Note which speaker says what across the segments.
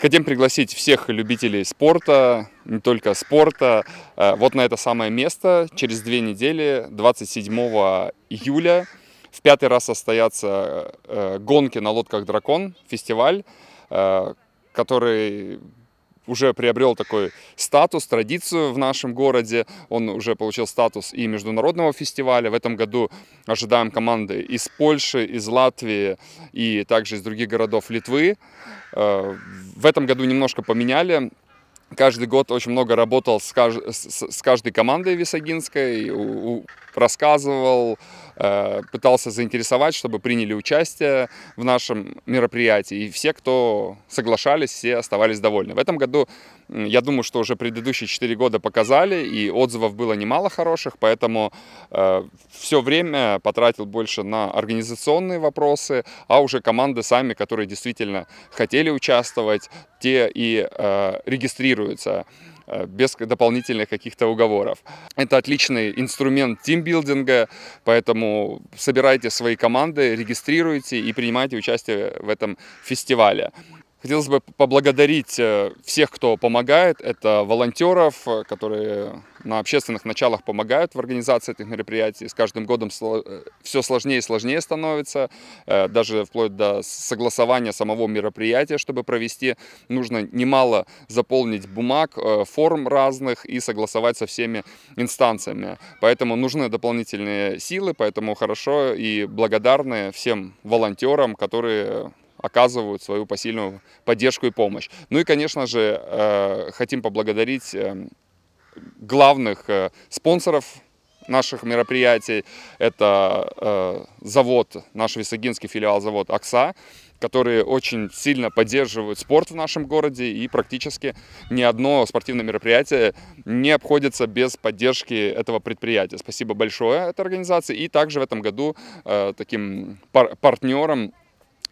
Speaker 1: Хотим пригласить всех любителей спорта, не только спорта, э, вот на это самое место. Через две недели, 27 июля, в пятый раз состоятся э, гонки на лодках «Дракон», фестиваль, э, который уже приобрел такой статус, традицию в нашем городе. Он уже получил статус и международного фестиваля. В этом году ожидаем команды из Польши, из Латвии и также из других городов Литвы. Э, в этом году немножко поменяли каждый год очень много работал с, каждой командой висагинской, рассказывал, Э, пытался заинтересовать, чтобы приняли участие в нашем мероприятии. И все, кто соглашались, все оставались довольны. В этом году, я думаю, что уже предыдущие 4 года показали, и отзывов было немало хороших, поэтому э, все время потратил больше на организационные вопросы, а уже команды сами, которые действительно хотели участвовать, те и э, регистрируются. Э, без дополнительных каких-то уговоров. Это отличный инструмент тимбилдинга, поэтому собирайте свои команды, регистрируйте и принимайте участие в этом фестивале. Хотелось бы поблагодарить э, всех, кто помогает. Это волонтеров, э, которые на общественных началах помогают в организации этих мероприятий. С каждым годом э, все сложнее и сложнее становится. Даже вплоть до согласования самого мероприятия, чтобы провести, нужно немало заполнить бумаг, форм разных и согласовать со всеми инстанциями. Поэтому нужны дополнительные силы, поэтому хорошо и благодарны всем волонтерам, которые оказывают свою посильную поддержку и помощь. Ну и, конечно же, э, хотим поблагодарить э, главных э, спонсоров наших мероприятий. Это завод, наш висагинский филиал завод ОКСА, которые очень сильно поддерживают спорт в нашем городе, и практически ни одно спортивное мероприятие не обходится без поддержки этого предприятия. Спасибо большое этой организации. И также в этом году э, таким пар партнером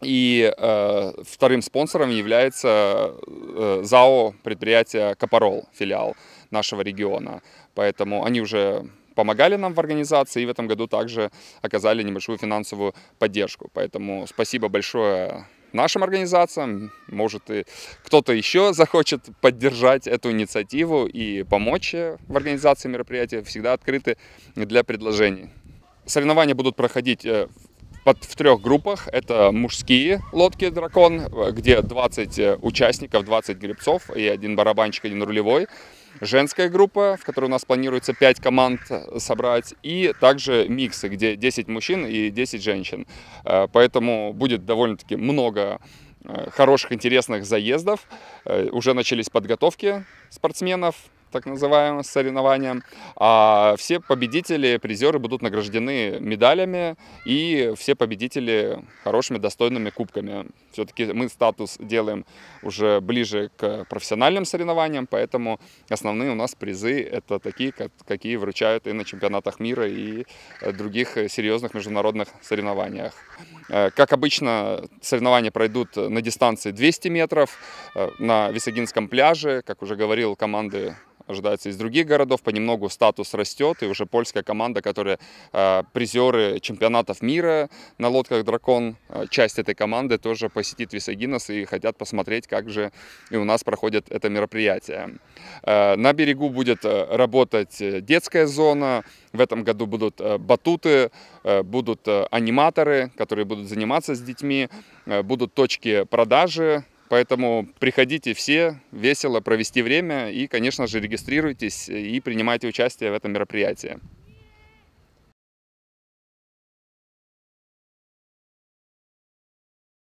Speaker 1: и э, вторым спонсором является э, ЗАО предприятие Капарол, филиал нашего региона. Поэтому они уже помогали нам в организации и в этом году также оказали небольшую финансовую поддержку. Поэтому спасибо большое нашим организациям. Может, и кто-то еще захочет поддержать эту инициативу и помочь э, в организации мероприятия. Всегда открыты для предложений. Соревнования будут проходить э, под, в трех группах. Это мужские лодки «Дракон», где 20 э, участников, 20 гребцов и один барабанщик, один рулевой. Женская группа, в которой у нас планируется 5 команд собрать, и также миксы, где 10 мужчин и 10 женщин. Э, поэтому будет довольно-таки много э, хороших, интересных заездов. Уже начались подготовки спортсменов, так называемым соревнованиям. А все победители, призеры будут награждены медалями и все победители хорошими, достойными кубками. Все-таки мы статус делаем уже ближе к профессиональным соревнованиям, поэтому основные у нас призы это такие, какие вручают и на чемпионатах мира, и э, других серьезных международных соревнованиях. Э, как обычно, соревнования пройдут на дистанции 200 метров э, на Висагинском пляже. Как уже говорил, команды ожидается из других городов. Понемногу статус растет, и уже польская команда, которая э, призеры чемпионатов мира на лодках «Дракон», э, часть этой команды тоже посетит Висагинос и хотят посмотреть, как же и у нас проходит это мероприятие. Э, на берегу будет работать э, детская зона, в этом году будут э, батуты, э, будут аниматоры, которые будут заниматься с детьми, будут точки продажи Поэтому приходите все, весело провести время и, конечно же, регистрируйтесь и принимайте участие в этом мероприятии.